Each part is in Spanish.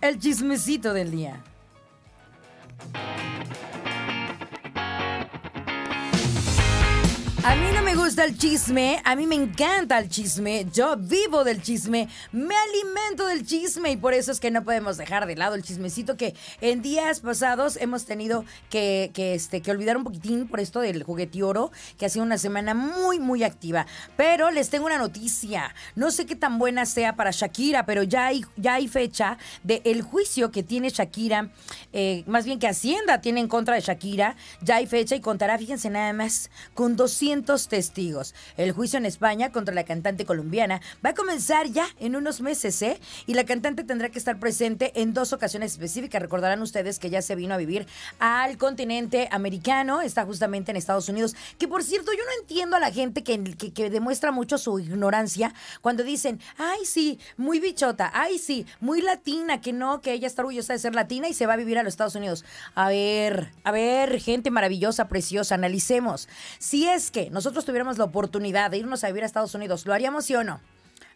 el chismecito del día. A mí no me gusta el chisme, a mí me encanta el chisme, yo vivo del chisme, me alimento del chisme y por eso es que no podemos dejar de lado el chismecito que en días pasados hemos tenido que, este, que olvidar un poquitín por esto del juguete oro, que ha sido una semana muy, muy activa. Pero les tengo una noticia, no sé qué tan buena sea para Shakira, pero ya hay, ya hay fecha del el juicio que tiene Shakira, eh, más bien que Hacienda tiene en contra de Shakira, ya hay fecha y contará, fíjense nada más, con 200 testigos. El juicio en España contra la cantante colombiana va a comenzar ya en unos meses, ¿eh? Y la cantante tendrá que estar presente en dos ocasiones específicas. Recordarán ustedes que ya se vino a vivir al continente americano, está justamente en Estados Unidos. Que por cierto, yo no entiendo a la gente que, que, que demuestra mucho su ignorancia cuando dicen, ay, sí, muy bichota, ay, sí, muy latina, que no, que ella está orgullosa de ser latina y se va a vivir a los Estados Unidos. A ver, a ver, gente maravillosa, preciosa, analicemos. Si es que nosotros tuviéramos la oportunidad de irnos a vivir a Estados Unidos, ¿lo haríamos sí o no?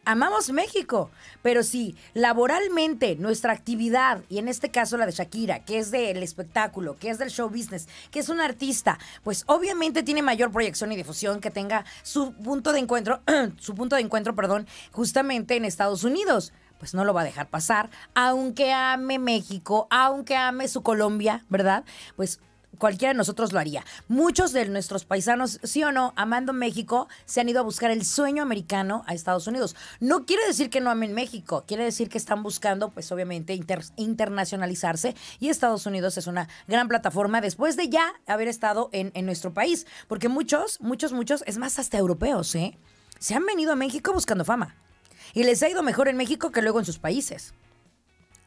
Amamos México, pero si laboralmente nuestra actividad, y en este caso la de Shakira, que es del espectáculo, que es del show business, que es un artista, pues obviamente tiene mayor proyección y difusión que tenga su punto de encuentro, su punto de encuentro, perdón, justamente en Estados Unidos pues no lo va a dejar pasar, aunque ame México, aunque ame su Colombia, ¿verdad? Pues cualquiera de nosotros lo haría. Muchos de nuestros paisanos, sí o no, amando México, se han ido a buscar el sueño americano a Estados Unidos. No quiere decir que no amen México, quiere decir que están buscando, pues obviamente, internacionalizarse y Estados Unidos es una gran plataforma después de ya haber estado en, en nuestro país, porque muchos, muchos, muchos, es más, hasta europeos, ¿eh? Se han venido a México buscando fama y les ha ido mejor en México que luego en sus países.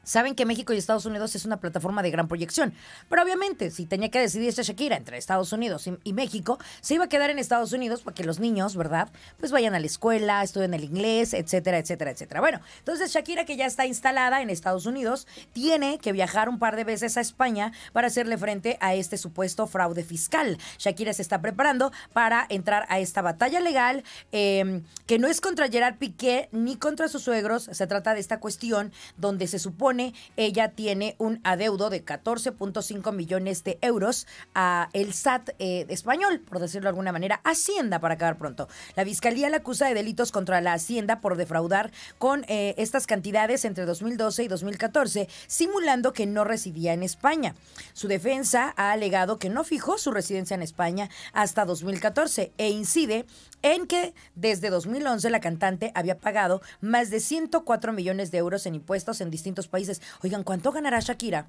Saben que México y Estados Unidos es una plataforma de gran proyección, pero obviamente si tenía que decidirse Shakira entre Estados Unidos y, México, se iba a quedar en Estados Unidos para que los niños, ¿verdad? Pues vayan a la escuela, estudien el inglés, etcétera, etcétera, etcétera. Bueno, entonces Shakira que ya está instalada en Estados Unidos, tiene que viajar un par de veces a España para hacerle frente a este supuesto fraude fiscal. Shakira se está preparando para entrar a esta batalla legal em, que no es contra Gerard Piqué ni contra sus suegros, se trata de esta cuestión donde se supone ella tiene un adeudo de 14.5 millones de euros a el SAT eh, español, por decirlo de alguna manera, Hacienda, para acabar pronto. La Fiscalía la acusa de delitos contra la Hacienda por defraudar con eh, estas cantidades entre 2012 y 2014, simulando que no residía en España. Su defensa ha alegado que no fijó su residencia en España hasta 2014 e incide en que desde 2011 la cantante había pagado más de 104 millones de euros en impuestos en distintos países dices, oigan, ¿cuánto ganará Shakira?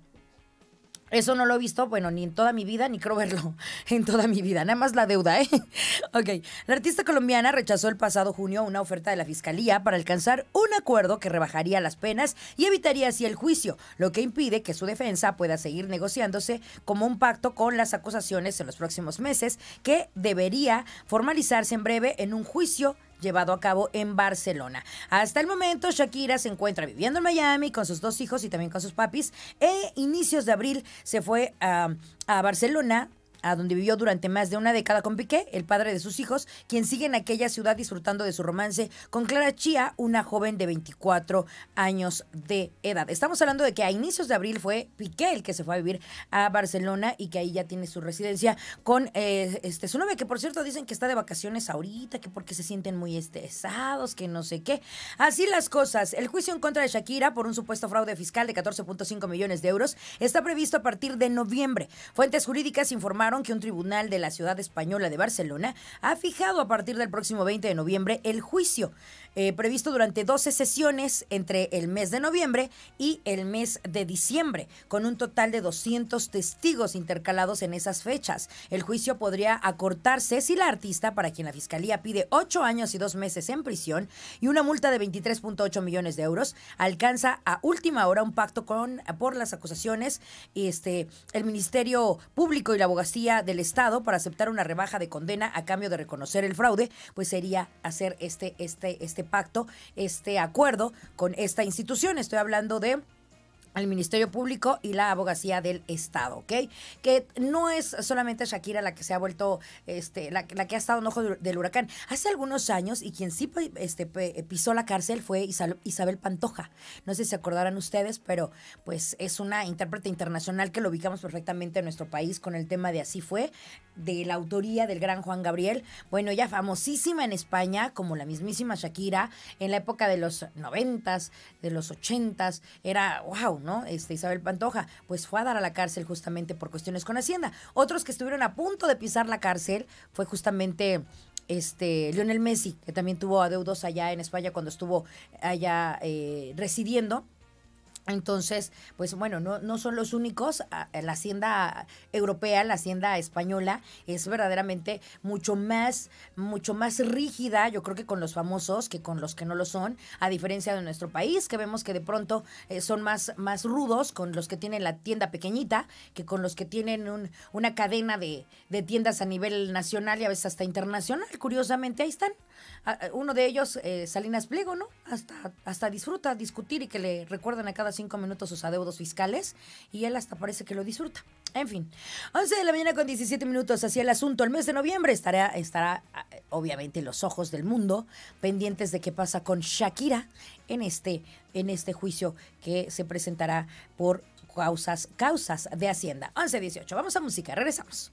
Eso no lo he visto, bueno, ni en toda mi vida, ni creo verlo en toda mi vida. Nada más la deuda, ¿eh? Ok. La artista colombiana rechazó el pasado junio una oferta de la fiscalía para alcanzar un acuerdo que rebajaría las penas y evitaría así el juicio, lo que impide que su defensa pueda seguir negociándose como un pacto con las acusaciones en los próximos meses, que debería formalizarse en breve en un juicio llevado a cabo en Barcelona. Hasta el momento, Shakira se encuentra viviendo en Miami con sus dos hijos y también con sus papis. E inicios de abril se fue ah, a, Barcelona a donde vivió durante más de una década con Piqué, el padre de sus hijos, quien sigue en aquella ciudad disfrutando de su romance con Clara Chía, una joven de 24 años de edad. Estamos hablando de que a inicios de abril fue Piqué el que se fue a vivir a Barcelona y que ahí ya tiene su residencia con eh, este, su novia, que por cierto dicen que está de vacaciones ahorita, que porque se sienten muy estresados, que no sé qué. Así las cosas. El juicio en contra de Shakira por un supuesto fraude fiscal de 14.5 millones de euros está previsto a partir de noviembre. Fuentes jurídicas informaron que un tribunal de la ciudad española de Barcelona ha fijado a partir del próximo 20 de noviembre el juicio eh, previsto durante 12 sesiones entre el mes de noviembre y el mes de diciembre, con un total de 200 testigos intercalados en esas fechas. El juicio podría acortarse si la artista, para quien la fiscalía pide 8 años y 2 meses en prisión y una multa de 23.8 millones de euros, alcanza a última hora un pacto con, por las acusaciones. Este, el Ministerio Público y la abogacía del Estado para aceptar una rebaja de condena a cambio de reconocer el fraude, pues sería hacer este, este, este pacto, este acuerdo con esta institución. Estoy hablando de ...al Ministerio Público y la Abogacía del Estado, ¿ok? Que no es solamente Shakira la que se ha vuelto, este, la, que ha estado en ojo del huracán. Hace algunos años, y quien sí pues, este, pisó la cárcel fue Isabel, Pantoja. No sé si se acordarán ustedes, pero pues es una intérprete internacional que lo ubicamos perfectamente en nuestro país con el tema de Así fue, de la autoría del gran Juan Gabriel. Bueno, ya famosísima en España, como la mismísima Shakira, en la época de los noventas, de los ochentas, era, wow, ¿no? Este, Isabel Pantoja, pues fue a dar a la cárcel justamente por cuestiones con Hacienda. Otros que estuvieron a punto de pisar la cárcel fue justamente este, Lionel Messi, que también tuvo adeudos allá en España cuando estuvo allá eh, residiendo entonces, pues bueno, no, no, son los únicos. Ah, la hacienda europea, la hacienda española, es verdaderamente mucho más, mucho más rígida, yo creo que con los famosos que con los que no lo son, a diferencia de nuestro país, que vemos que de pronto eh, son más, más rudos con los que tienen la tienda pequeñita, que con los que tienen un, una cadena de, de tiendas a nivel nacional y a veces hasta internacional. Curiosamente, ahí están. Ah, eh, uno de ellos, eh, Salinas Pliego, ¿no? Hasta, hasta disfruta discutir y que le recuerden a cada cinco minutos sus adeudos fiscales y él hasta parece que lo disfruta. En fin, 11 de la mañana con 17 minutos hacia el asunto. El mes de noviembre estará, estará eh, obviamente los ojos del mundo pendientes de qué pasa con Shakira en este, en este juicio que se presentará por causas, causas de Hacienda. dieciocho Vamos a música, regresamos.